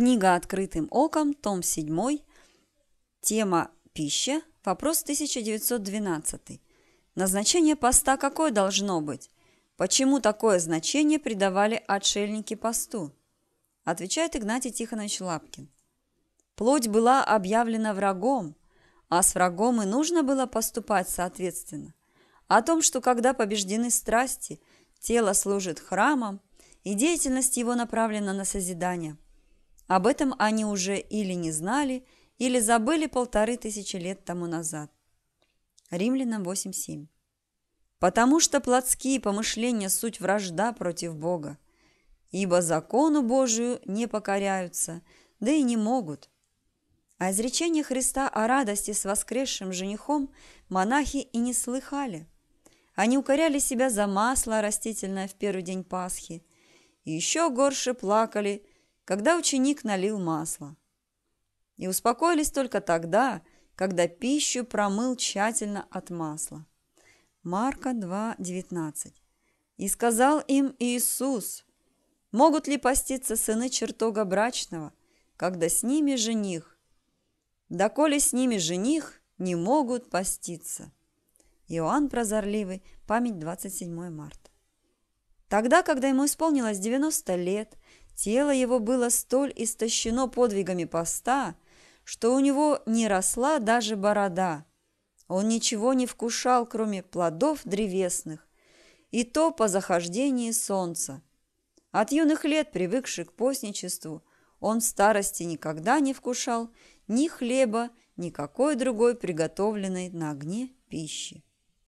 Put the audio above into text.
Книга «Открытым оком», том 7, тема «Пища», вопрос 1912. Назначение поста какое должно быть? Почему такое значение придавали отшельники посту? Отвечает Игнатий Тихонович Лапкин. Плоть была объявлена врагом, а с врагом и нужно было поступать соответственно. О том, что когда побеждены страсти, тело служит храмом, и деятельность его направлена на созидание – об этом они уже или не знали, или забыли полторы тысячи лет тому назад. Римлянам 8.7. Потому что плотские помышления – суть вражда против Бога, ибо закону Божию не покоряются, да и не могут. А изречении Христа о радости с воскресшим женихом монахи и не слыхали. Они укоряли себя за масло растительное в первый день Пасхи, и еще горше плакали – когда ученик налил масло. И успокоились только тогда, когда пищу промыл тщательно от масла. Марка 2:19. И сказал им Иисус: Могут ли поститься сыны чертога брачного, когда с ними жених? Доколе с ними жених, не могут поститься. Иоанн Прозорливый, память 27 марта. Тогда, когда ему исполнилось 90 лет, Тело его было столь истощено подвигами поста, что у него не росла даже борода. Он ничего не вкушал, кроме плодов древесных, и то по захождении солнца. От юных лет, привыкший к постничеству, он в старости никогда не вкушал ни хлеба, ни какой другой приготовленной на огне пищи.